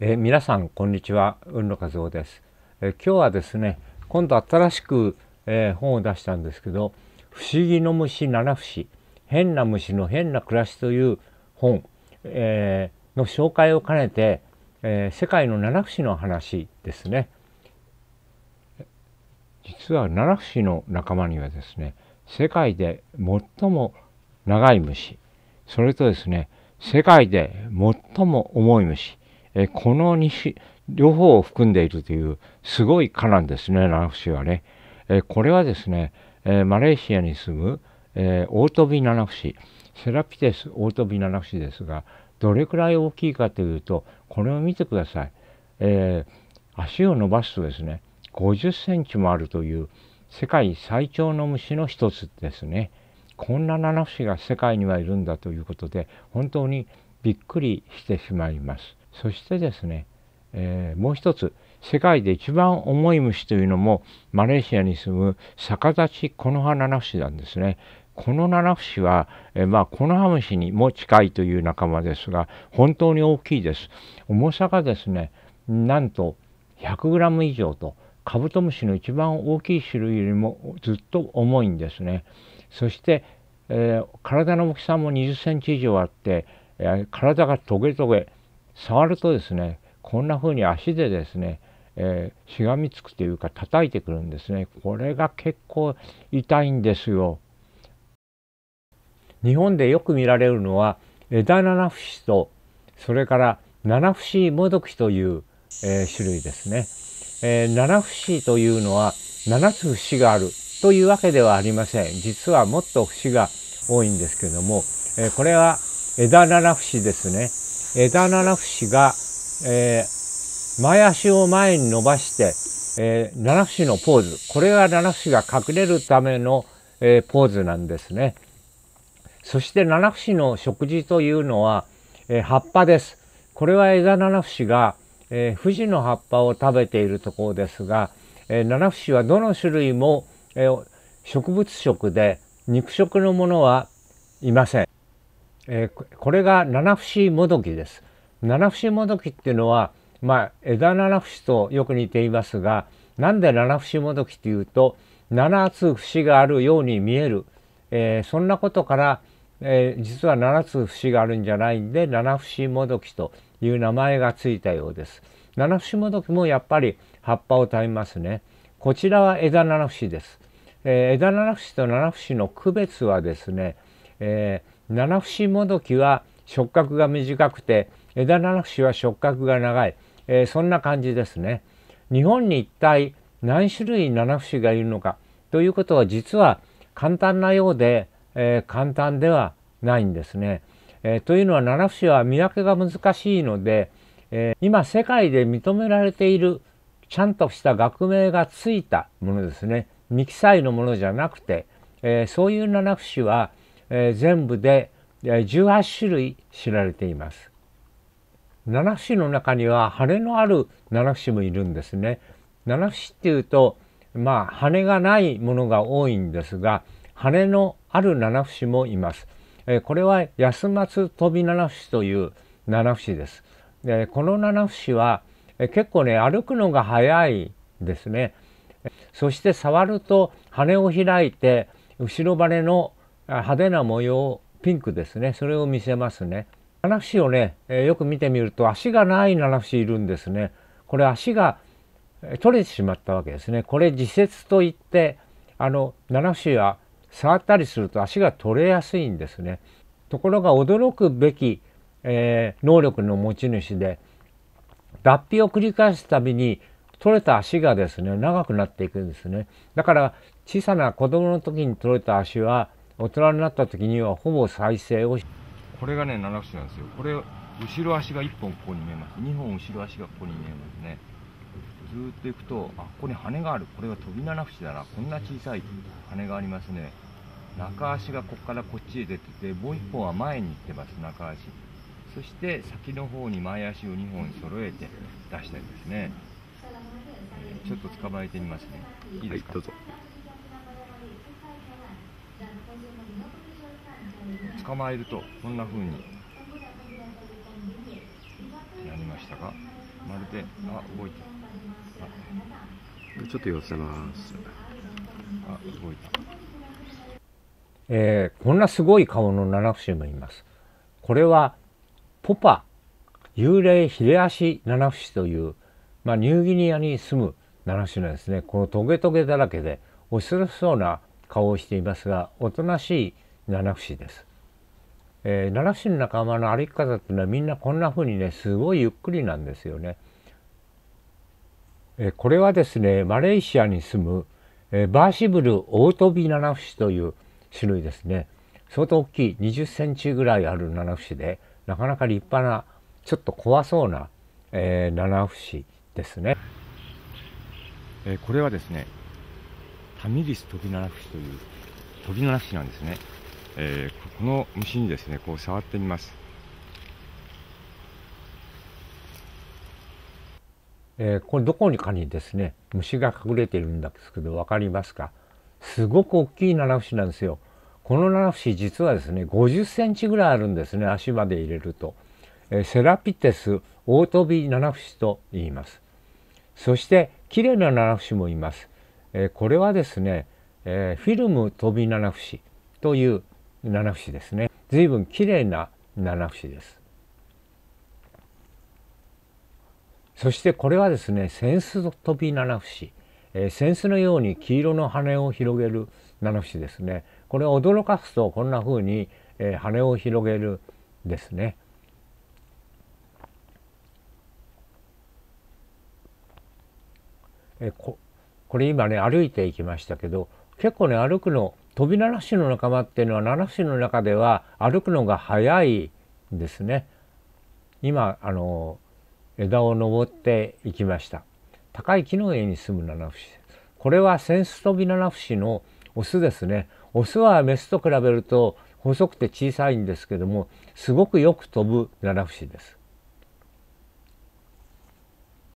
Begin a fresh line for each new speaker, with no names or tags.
え皆さんこんにちは雲野和夫です、え今日はですね今度新しく、えー、本を出したんですけど「不思議の虫七不思変な虫の変な暮らし」という本、えの紹介を兼ねて、え世界の七不思の話ですね実は七不思の仲間にはですね世界で最も長い虫それとですね世界で最も重い虫えこの種両方を含んでいるというすごい蚊なんですねナナフシはね、えこれはですね、えマレーシアに住む、えー、オートビナナフシセラピテスオートビナナフシですがどれくらい大きいかというとこれを見てください、えー、足を伸ばすとですね50センチもあるという世界最長の虫の一つですねこんなナナフシが世界にはいるんだということで本当にびっくりしてしまいます。そしてですね、えー、もう一つ世界で一番重い虫というのもマレーシアに住む逆立ちコノハナナフシなんですね。このナナフシは、えー、まあ、コノハムシにも近いという仲間ですが本当に大きいです。重さがですねなんと 100g 以上とカブトムシの一番大きい種類よりもずっと重いんですね。そして、えー、体の大きさも20センチ以上あって、えー、体がトゲトゲ触るとですねこんな風に足でですね、えー、しがみつくというか叩いてくるんですねこれが結構痛いんですよ日本でよく見られるのは枝七節とそれから七節もどきという、えー、種類ですね、えー、七節というのは七つ節があるというわけではありません実はもっと節が多いんですけども、えー、これは枝七節ですね枝七節が、えー、前足を前に伸ばして、えー、七節のポーズこれが七節が隠れるための、えー、ポーズなんですね。そして七節の食事というのは、えー、葉っぱです。これは枝七節が、えー、富士の葉っぱを食べているところですが、えー、七節はどの種類も、えー、植物食で肉食のものはいません。えー、これが七節もどきです。七節もどきっていうのは、まあ、枝七節とよく似ていますがなんで七節もどきというと七つ節があるように見える、えー、そんなことから、えー、実は七つ節があるんじゃないんで七節もどきという名前がついたようです。七節もどきもやっぱり葉っぱを食べますね。こちらは枝七節です。えー、枝七節と七節の区別はですね、えー七節もどきは触覚が短くて枝七節は触覚が長い、えー、そんな感じですね。日本に一体何種類七節がいるのかということは実は簡単なようで、えー、簡単ではないんですね。えー、というのは七節は見分けが難しいので、えー、今世界で認められているちゃんとした学名がついたものですねミキサイのものじゃなくて、えー、そういう七節はえー、全部で18種類知られています。七種の中には羽のある七種もいるんですね。七種っていうとまあ羽がないものが多いんですが羽のある七種もいます。えー、これは安松飛び七種という七種です。でこの七種はえ結構ね歩くのが早いですね。そして触ると羽を開いて後ろ羽の派手な模様ピンクですねそれを見せますね七節をね、えよく見てみると足がない七節いるんですねこれ足が取れてしまったわけですねこれ自節といってあの七節は触ったりすると足が取れやすいんですねところが驚くべき、えー、能力の持ち主で脱皮を繰り返すたびに取れた足がですね長くなっていくんですねだから小さな子供の時に取れた足は大人になった時にはほぼ再生をこれがね七節なんですよこれ後ろ足が1本ここに見えます2本後ろ足がここに見えますねずっと行くとあここに羽があるこれは飛び七節だなこんな小さい羽がありますね中足がここからこっちへ出ててもう1本は前に行ってます中足そして先の方に前足を2本揃えて出したいですね、えちょっと捕まえてみますねいいですか、はい捕まえるとこんな風になりましたがまるであ動いたあちょっと寄せますあ動いたえー、こんなすごい顔の七ナフシもいますこれはポパ幽霊ヒレアシ七ナフという、まあ、ニューギニアに住むナナフシのですねこのトゲトゲだらけで恐ろしそうな顔をしていますがおとなしい七不思です、えー、七不思の仲間の歩き方っていうのはみんなこんな風にねすごいゆっくりなんですよね。えー、これはですねマレーシアに住む、えー、バーシブルオートビナナフシという種類ですね相当大きい20センチぐらいある七不思シでなかなか立派なちょっと怖そうな、えー、ナナフですね。えこれはですねハミリストビナナフシというトビナナフシなんですね、えー、この虫にですねこう触ってみます、えー、これどこにかにですね虫が隠れてるんですけどわかりますかすごく大きいナナフシなんですよこのナナフシ実はですね50センチぐらいあるんですね足まで入れると、えー、セラピテスオオトビナナフシと言いますそして綺麗なナナフシもいますえこれはですね、えフィルム飛び七節という七節ですね随分綺麗な七節ですそしてこれはですね扇子飛び七節、え扇子のように黄色の羽を広げる七節ですねこれを驚かすとこんな風に、え羽を広げるですねえここれ今ね歩いていきましたけど結構ね歩くの飛び七種の仲間っていうのは七種の中では歩くのが早いですね。今あの枝を登っていきました。高い木の上に住む七節これはセンス飛び七節のオスですね。オスはメスと比べると細くて小さいんですけどもすごくよく飛ぶ七節です。